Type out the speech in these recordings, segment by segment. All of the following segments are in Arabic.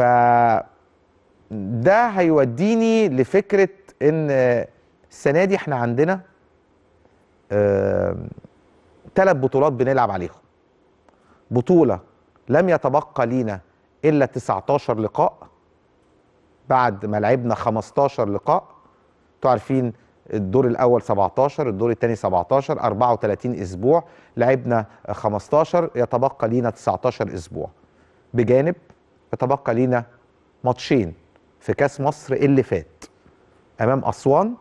فده هيوديني لفكره ان السنه دي احنا عندنا ثلاث بطولات بنلعب عليهم بطوله لم يتبقى لينا الا 19 لقاء بعد ما لعبنا 15 لقاء تعرفين عارفين الدور الاول 17 الدور الثاني 17 34 اسبوع لعبنا 15 يتبقى لينا 19 اسبوع بجانب يتبقى لينا ماتشين في كاس مصر اللي فات امام اسوان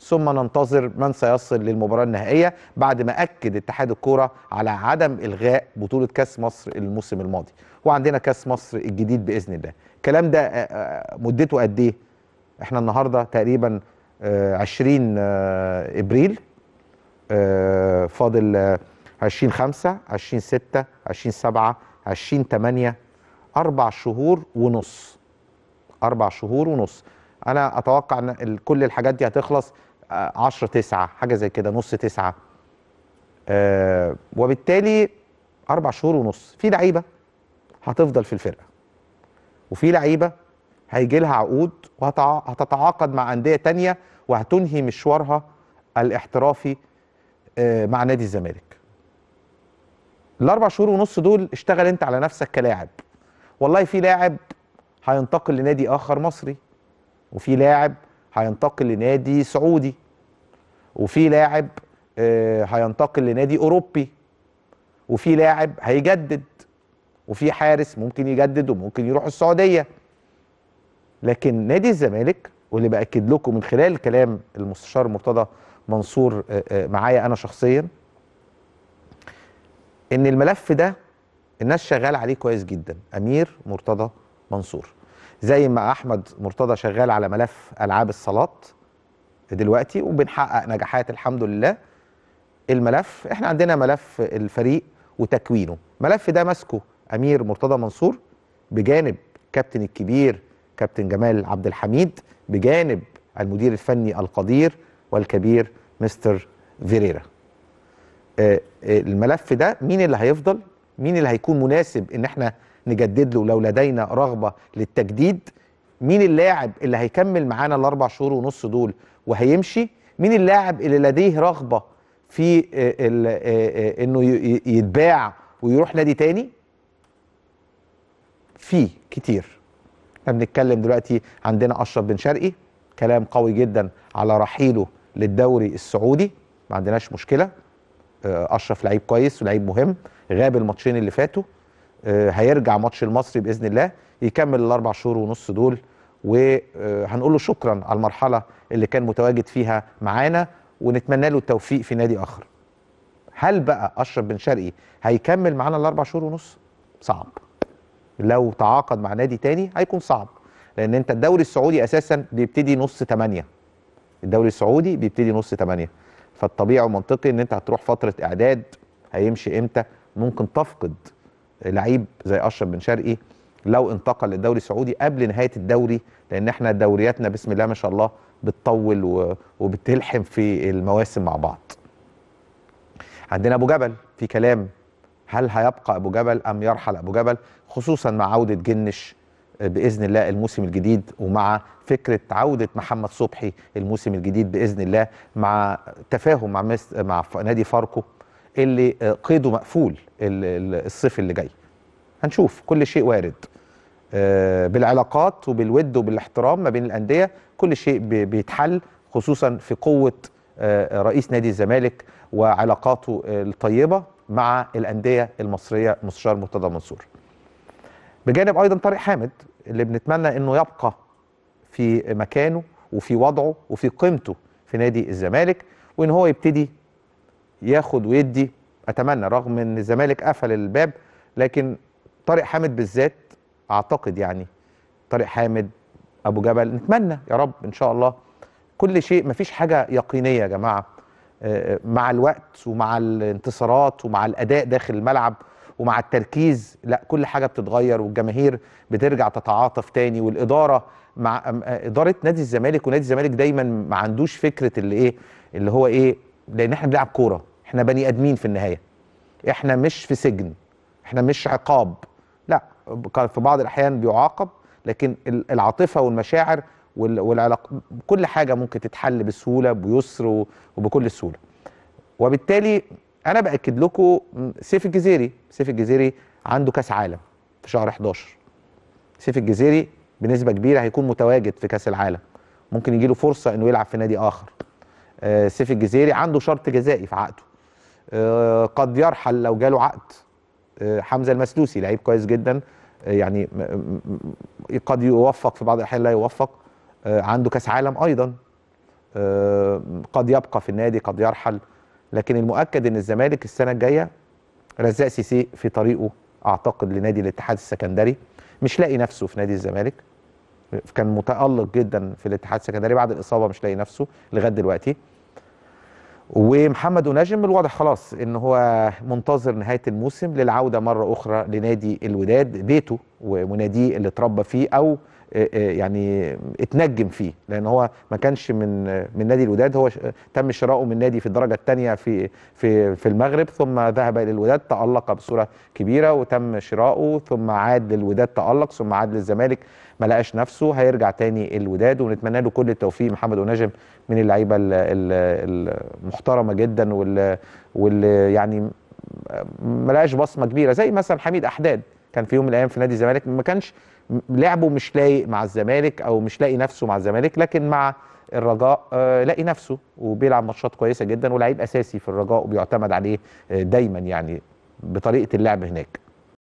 ثم ننتظر من سيصل للمباراه النهائيه بعد ما اكد اتحاد الكوره على عدم الغاء بطوله كاس مصر الموسم الماضي وعندنا كاس مصر الجديد باذن الله الكلام ده آه، آه، مدته قد ايه احنا النهارده تقريبا 20 آه، ابريل فاضل 20 5 20 6 20 7 20 8 أربع شهور ونص أربع شهور ونص أنا أتوقع أن كل الحاجات دي هتخلص 10 آه، 9 حاجة زي كده نص 9 أه وبالتالي أربع شهور ونص في لعيبة هتفضل في الفرقة وفي لعيبة هيجي لها عقود وهتتعاقد مع أندية تانية وهتنهي مشوارها الاحترافي آه، مع نادي الزمالك الاربع شهور ونص دول اشتغل انت على نفسك كلاعب والله في لاعب هينتقل لنادي اخر مصري وفي لاعب هينتقل لنادي سعودي وفي لاعب آه، هينتقل لنادي اوروبي وفي لاعب هيجدد وفي حارس ممكن يجدد وممكن يروح السعوديه لكن نادي الزمالك واللي باكد لكم من خلال كلام المستشار مرتضى منصور آه، آه، معايا انا شخصيا ان الملف ده الناس شغال عليه كويس جدا امير مرتضى منصور زي ما احمد مرتضى شغال على ملف العاب الصالات دلوقتي وبنحقق نجاحات الحمد لله الملف احنا عندنا ملف الفريق وتكوينه الملف ده ماسكه امير مرتضى منصور بجانب كابتن الكبير كابتن جمال عبد الحميد بجانب المدير الفني القدير والكبير مستر فيريرا آه، آه، الملف ده مين اللي هيفضل مين اللي هيكون مناسب ان احنا نجدد له لو لدينا رغبه للتجديد مين اللاعب اللي هيكمل معانا الاربع شهور ونص دول وهيمشي مين اللاعب اللي لديه رغبه في آه، آه، آه، انه يتباع ويروح نادي تاني في كتير احنا بنتكلم دلوقتي عندنا اشرف بن شرقي كلام قوي جدا على رحيله للدوري السعودي ما عندناش مشكله آه، اشرف لعيب كويس ولعيب مهم غاب الماتشين اللي فاتوا آه، هيرجع ماتش المصري باذن الله يكمل الاربع شهور ونص دول وهنقول له شكرا على المرحله اللي كان متواجد فيها معانا ونتمنى له التوفيق في نادي اخر. هل بقى اشرف بن شرقي هيكمل معانا الاربع شهور ونص؟ صعب. لو تعاقد مع نادي تاني هيكون صعب لان انت الدوري السعودي اساسا بيبتدي نص 8 الدوري السعودي بيبتدي نص 8 فالطبيعي ومنطقي ان انت هتروح فتره اعداد هيمشي امتى ممكن تفقد لعيب زي اشرف بن شرقي لو انتقل للدوري السعودي قبل نهايه الدوري لان احنا دورياتنا بسم الله ما شاء الله بتطول وبتلحم في المواسم مع بعض عندنا ابو جبل في كلام هل هيبقى ابو جبل ام يرحل ابو جبل خصوصا مع عوده جنش باذن الله الموسم الجديد ومع فكره عوده محمد صبحي الموسم الجديد باذن الله مع تفاهم مع مع نادي فاركو اللي آه، قيده مقفول الصيف اللي جاي هنشوف كل شيء وارد آه، بالعلاقات وبالود وبالاحترام ما بين الانديه كل شيء بيتحل خصوصا في قوه آه، رئيس نادي الزمالك وعلاقاته الطيبه مع الانديه المصريه مستشار مرتضى منصور بجانب ايضا طارق حامد اللي بنتمنى انه يبقى في مكانه وفي وضعه وفي قيمته في نادي الزمالك وان هو يبتدي ياخد ويدي اتمنى رغم ان الزمالك قفل الباب لكن طارق حامد بالذات اعتقد يعني طارق حامد ابو جبل نتمنى يا رب ان شاء الله كل شيء مفيش حاجه يقينيه يا جماعه آه، مع الوقت ومع الانتصارات ومع الاداء داخل الملعب ومع التركيز لا كل حاجه بتتغير والجماهير بترجع تتعاطف تاني والاداره مع اداره نادي الزمالك ونادي الزمالك دايما ما عندوش فكره اللي ايه اللي هو ايه لان احنا بنلعب كوره احنا بني ادمين في النهايه احنا مش في سجن احنا مش عقاب لا كان في بعض الاحيان بيعاقب لكن العاطفه والمشاعر والعلاقه كل حاجه ممكن تتحل بسهوله بيسر وبكل سهوله وبالتالي انا باكد لكم سيف الجزيري سيف الجزيري عنده كاس عالم في شهر 11 سيف الجزيري بنسبه كبيره هيكون متواجد في كاس العالم ممكن يجي له فرصه انه يلعب في نادي اخر آه، سيف الجزيري عنده شرط جزائي في عقده آه، قد يرحل لو جاله عقد آه، حمزه المسلوسي لعيب كويس جدا يعني قد يوفق في بعض الاحيان لا يوفق عنده كاس عالم ايضا قد يبقى في النادي قد يرحل لكن المؤكد ان الزمالك السنه الجايه رزاق سيسي في طريقه اعتقد لنادي الاتحاد السكندري مش لاقي نفسه في نادي الزمالك كان متالق جدا في الاتحاد السكندري بعد الاصابه مش لاقي نفسه لغايه دلوقتي ومحمد ونجم الواضح خلاص ان هو منتظر نهايه الموسم للعوده مره اخرى لنادي الوداد بيته وناديه اللي اتربى فيه او آه، آه، يعني اتنجم فيه لان هو ما كانش من من نادي الوداد هو تم شراؤه من نادي في الدرجه الثانيه في في في المغرب ثم ذهب الى الوداد تالق بصوره كبيره وتم شراؤه ثم عاد للوداد تالق ثم عاد للزمالك ما لقاش نفسه هيرجع تاني الوداد ونتمنى له كل التوفيق محمد ونجم من اللعيبه المحترمه جدا واللي يعني ما لقاش بصمه كبيره زي مثلا حميد احداد كان في يوم من الايام في نادي الزمالك ما كانش لعبه مش لايق مع الزمالك او مش لاقي نفسه مع الزمالك لكن مع الرجاء آه، لاقي نفسه وبيلعب ماتشات كويسه جدا ولعيب اساسي في الرجاء وبيعتمد عليه آه، دايما يعني بطريقه اللعب هناك